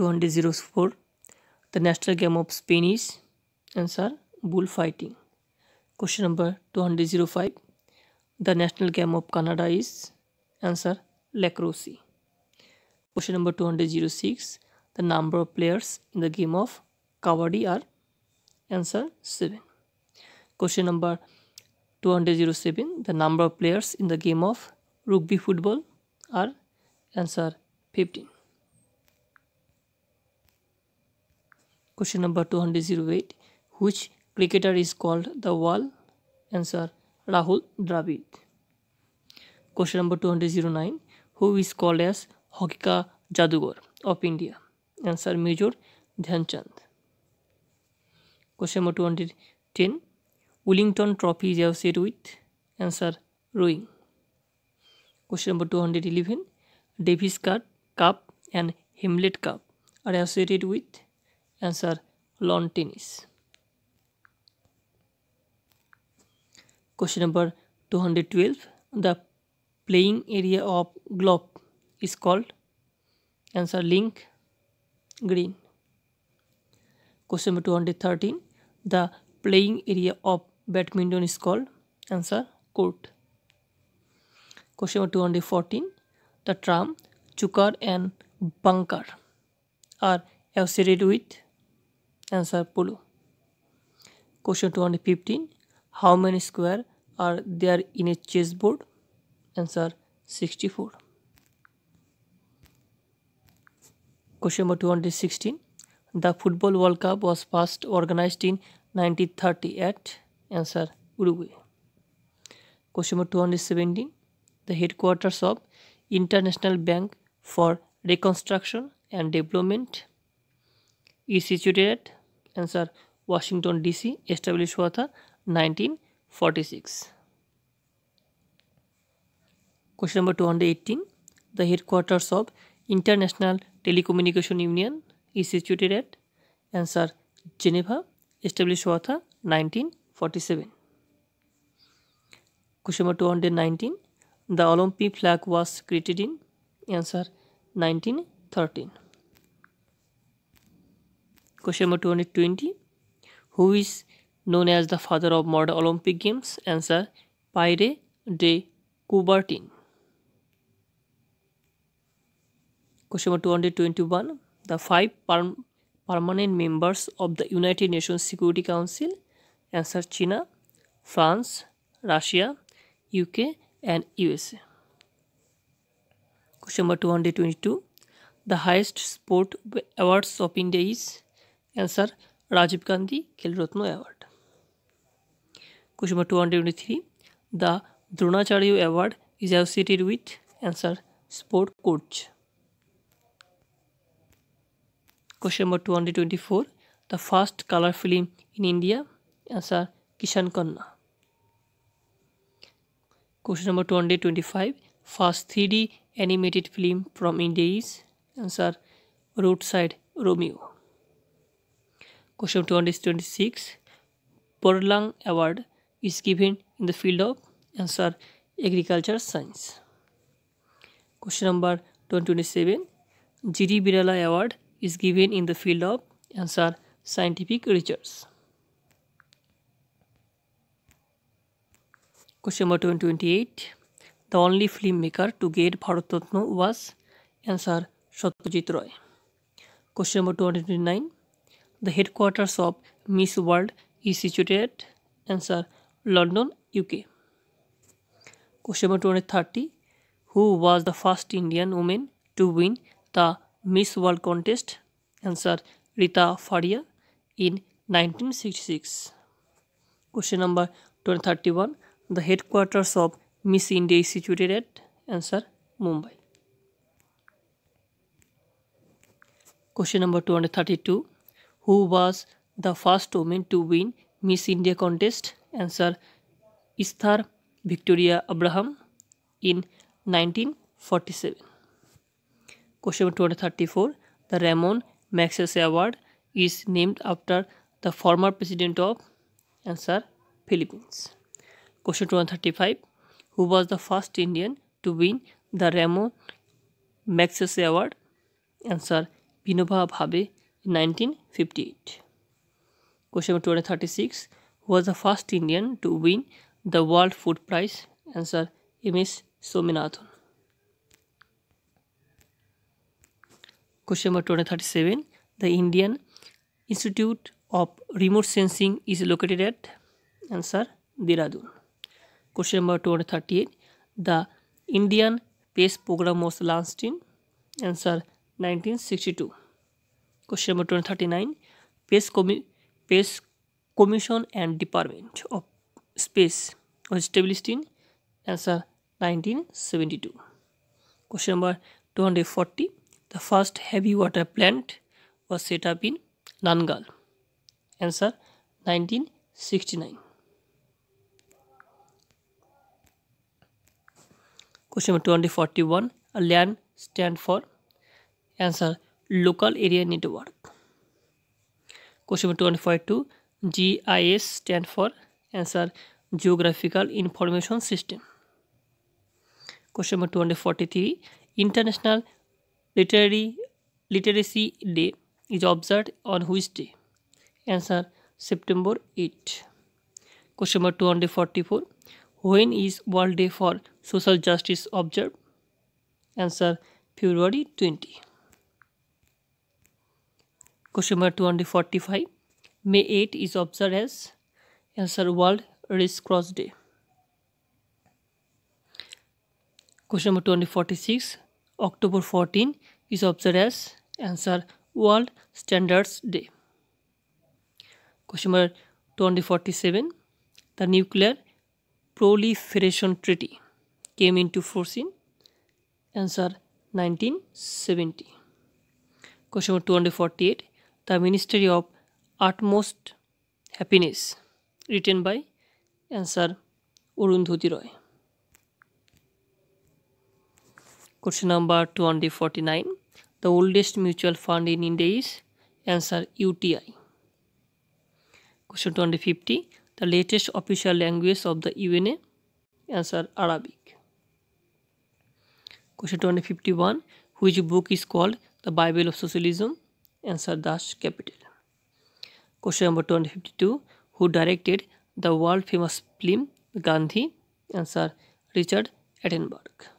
2004 the national game of Spain is answer bullfighting question number 205 the national game of Canada is answer lacrosse question number 206 the number of players in the game of Kavadi are answer 7 question number 207 the number of players in the game of rugby football are answer 15 Question number 208. Which cricketer is called the wall? Answer Rahul Dravid. Question number 209. Who is called as Hokika jadugar of India? Answer Major Dhyanchand. Question number 210. Willington Trophy is associated with? Answer Rowing. Question number 211. Davis Cup and Hamlet Cup are associated with? Answer tennis. Question number 212. The playing area of globe is called? Answer link green. Question number 213. The playing area of badminton is called? Answer court. Question number 214. The tram, chukar and bunker are associated with Answer Pulu. Question 215. How many square are there in a chessboard? Answer 64. Question number 216. The Football World Cup was first organized in 1930 at answer Uruguay. Question number 217. The headquarters of International Bank for Reconstruction and Development is situated answer Washington DC establish हुआ था nineteen forty six question number eighteen the headquarters of international telecommunication union is situated at answer Geneva establish हुआ था 1947 question number two hundred nineteen the Olympic flag was created in answer thirteen Question number 220. Who is known as the father of modern Olympic Games? Answer Pierre de Coubertin. Question number 221. The five permanent members of the United Nations Security Council. Answer China, France, Russia, UK and USA. Question number 222. The highest sport awards of India is answer Rajiv Gandhi Khel Ratna award question number two hundred twenty three the Dronacharya award is associated with answer sport coach question number two hundred twenty four the first colour film in India answer Kishan Kanya question number two hundred twenty five first three D animated film from India is answer roadside Romeo Question twenty twenty six, Borlang Award is given in the field of answer agriculture science. Question number twenty twenty seven, G.D. Birala Award is given in the field of answer scientific research. Question number twenty twenty eight, The only filmmaker to get Bharat Ratna was answer Satyajit Roy. Question number twenty twenty nine. The headquarters of Miss World is situated answer London, UK. Question number 230. Who was the first Indian woman to win the Miss World contest? Answer Rita Faria in 1966. Question number 231. The headquarters of Miss India is situated at answer Mumbai. Question number 232 who was the first woman to win Miss India contest? Answer Istar Victoria Abraham in 1947. Question 234. The Ramon Magsaysay Award is named after the former president of answer Philippines. Question 235. Who was the first Indian to win the Ramon Magsaysay Award? Answer Vinoba Bhave 1958. Question number 236 Who was the first Indian to win the World Food Prize? Answer M.S. Sominathan. Question number 237 The Indian Institute of Remote Sensing is located at answer Dehradun. Question number 238 The Indian Space Program was launched in answer 1962. Question number two hundred thirty-nine. Space, commi Space Commission and Department of Space was established in answer 1972. Question number 240 The first heavy water plant was set up in Nangal. Answer 1969. Question number 241 A land stand for answer local area network question number twenty five two G I S stand for answer geographical information system question number two hundred forty three international literary literacy day is observe on which day answer September eight question number two hundred forty four when is world day for social justice observe answer February twenty Question number 245. May 8 is observed as answer World Race Cross Day. Question number 246. October 14 is observed as answer World Standards Day. Question number 247. The Nuclear Proliferation Treaty came into force in answer 1970. Question number 248. The Ministry of Utmost Happiness, written by answer Urundhuti Roy. Question number 249. The oldest mutual fund in India is answer UTI. Question 250. The latest official language of the UNA answer Arabic. Question 251. Which book is called the Bible of Socialism? answer dash capital. Question number 252. Who directed the world famous film Gandhi? Answer Richard Attenborough.